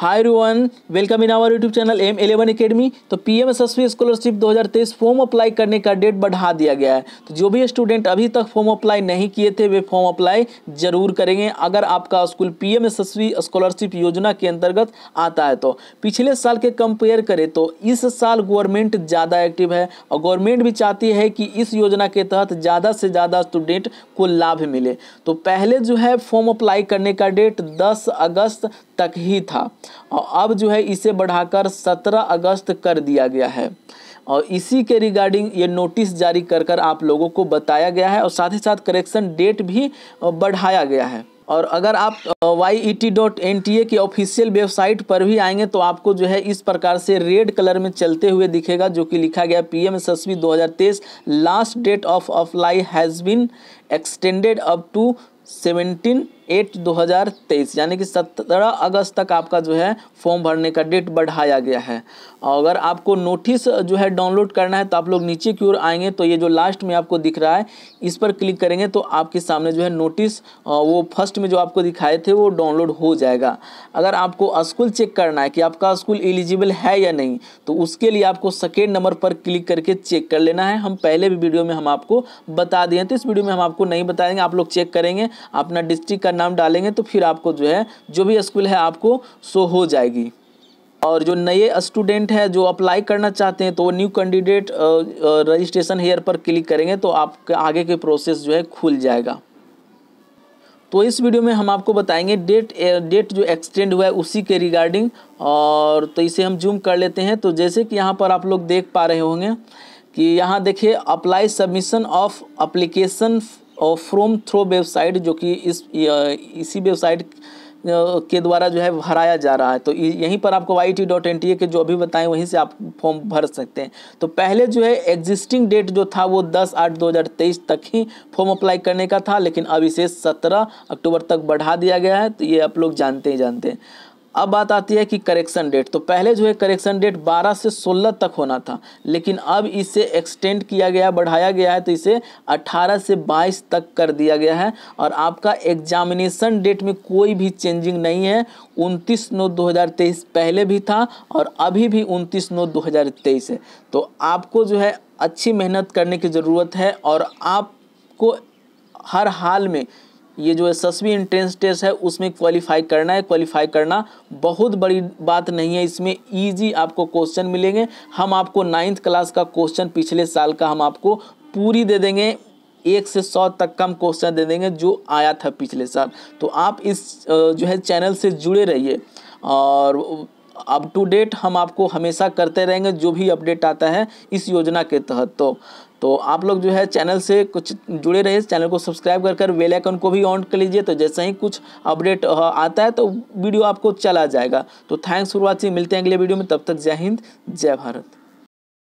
हाय रूवन welcome in our YouTube channel M eleven Academy तो P M S scholarship दो scholarship 2023 form apply करने का डेट बढ़ा दिया गया है तो जो भी स्टूडेंट अभी तक फॉर्म अप्लाई नहीं किए थे वे फॉर्म अप्लाई जरूर करेंगे अगर आपका school P M S scholarship योजना के अंतर्गत आता है तो पिछले साल के कंपेयर करें तो इस साल गवर्नमेंट ज़्यादा एक्टिव है और गवर्नमेंट भी चाहती है कि इस योजना के तहत ज़्यादा से ज़्यादा स्टूडेंट को लाभ मिले तो पहले जो है फॉर्म अप्लाई करने का डेट दस अगस्त तक ही था और अब जो है इसे बढ़ाकर 17 अगस्त कर दिया गया है और इसी के रिगार्डिंग ये नोटिस जारी कर कर आप लोगों को बताया गया है और साथ ही साथ करेक्शन डेट भी बढ़ाया गया है और अगर आप Y E T dot N T A की ऑफिशियल वेबसाइट पर भी आएंगे तो आपको जो है इस प्रकार से रेड कलर में चलते हुए दिखेगा जो कि लिखा गया P M S S B दो हज़ार तेईस last date of apply has been extended up to seventeen eight दो हज़ार तेईस यानी कि सत्रह अगस्त तक आपका जो है फॉर्म भरने का डेट बढ़ाया गया है और अगर आपको नोटिस जो है डाउनलोड करना है तो आप लोग नीचे की ओर आएंगे तो ये जो लास्ट में आपको दिख रहा है इस पर क्लिक करेंगे तो आपके सामने जो है नोटिस वो फर्स्ट में जो आपको दिखाए थे वो डाउनलोड हो जाएगा अगर आपको स्कूल चेक करना है कि आपका स्कूल एलिजिबल है या नहीं तो उसके लिए आपको सेकेंड नंबर पर क्लिक करके चेक कर लेना है हम पहले भी वीडियो में हम आपको बता दिए तो इस वीडियो में हम आपको नहीं बताएंगे आप लोग चेक करेंगे अपना डिस्ट्रिक्ट का नाम डालेंगे तो फिर आपको जो है जो भी स्कूल है आपको शो हो जाएगी और जो नए स्टूडेंट है जो अप्लाई करना चाहते हैं तो वो न्यू कैंडिडेट रजिस्ट्रेशन हेयर पर क्लिक करेंगे तो आपके आगे के प्रोसेस जो है खुल जाएगा तो इस वीडियो में हम आपको बताएंगे डेट डेट जो एक्सटेंड हुआ है उसी के रिगार्डिंग और तो इसे हम जूम कर लेते हैं तो जैसे कि यहाँ पर आप लोग देख पा रहे होंगे कि यहाँ देखिए अप्लाई सबमिशन ऑफ अप्लीकेशन और फ्रोम थ्रो वेबसाइट जो कि इस इसी वेबसाइट के द्वारा जो है भराया जा रहा है तो यहीं पर आपको Y T dot N T A के जो अभी बताएं वहीं से आप फॉर्म भर सकते हैं तो पहले जो है एग्जिस्टिंग डेट जो था वो 10 आठ 2023 तक ही फॉर्म अप्लाई करने का था लेकिन अब इसे 17 अक्टूबर तक बढ़ा दिया गया है तो ये आप लोग जानते ही जानते हैं अब बात आती है कि करेक्शन डेट तो पहले जो है करेक्शन डेट 12 से 16 तक होना था लेकिन अब इसे एक्सटेंड किया गया बढ़ाया गया है तो इसे 18 से 22 तक कर दिया गया है और आपका एग्जामिनेशन डेट में कोई भी चेंजिंग नहीं है 29 नौ 2023 पहले भी था और अभी भी 29 नौ 2023 है तो आपको जो है अच्छी मेहनत करने की ज़रूरत है और आपको हर हाल में ये जो एसएसबी इंट्रेंस टेस्ट है उसमें क्वालिफाई करना है क्वालिफाई करना बहुत बड़ी बात नहीं है इसमें ईजी आपको क्वेश्चन मिलेंगे हम आपको नाइन्थ क्लास का क्वेश्चन पिछले साल का हम आपको पूरी दे देंगे एक से सौ तक कम क्वेश्चन दे देंगे जो आया था पिछले साल तो आप इस जो है चैनल से जुड़े रहिए और अप टू डेट हम आपको हमेशा करते रहेंगे जो भी अपडेट आता है इस योजना के तहत तो तो आप लोग जो है चैनल से कुछ जुड़े रहे चैनल को सब्सक्राइब कर कर वेलाइकन को भी ऑन कर लीजिए तो जैसे ही कुछ अपडेट आता है तो वीडियो आपको चला जाएगा तो थैंक्स फॉर वॉचिंग मिलते हैं अगले वीडियो में तब तक जय हिंद जय भारत